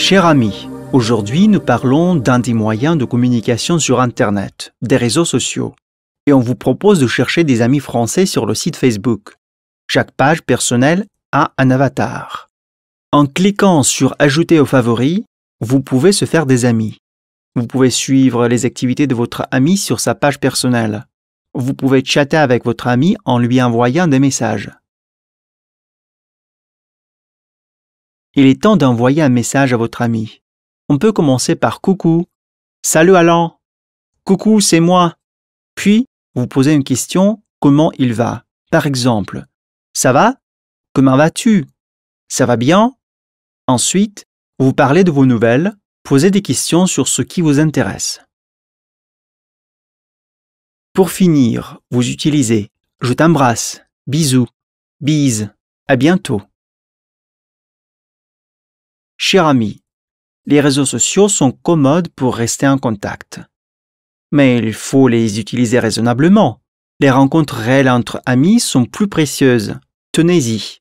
Chers amis, aujourd'hui nous parlons d'un des moyens de communication sur Internet, des réseaux sociaux. Et on vous propose de chercher des amis français sur le site Facebook. Chaque page personnelle a un avatar. En cliquant sur Ajouter aux favoris, vous pouvez se faire des amis. Vous pouvez suivre les activités de votre ami sur sa page personnelle. Vous pouvez chatter avec votre ami en lui envoyant des messages. il est temps d'envoyer un message à votre ami. On peut commencer par coucou, salut Alan, coucou c'est moi. Puis, vous posez une question, comment il va Par exemple, ça va Comment vas-tu Ça va bien Ensuite, vous parlez de vos nouvelles, posez des questions sur ce qui vous intéresse. Pour finir, vous utilisez je t'embrasse, bisous, bise, à bientôt. Chers amis, les réseaux sociaux sont commodes pour rester en contact. Mais il faut les utiliser raisonnablement. Les rencontres réelles entre amis sont plus précieuses. Tenez-y.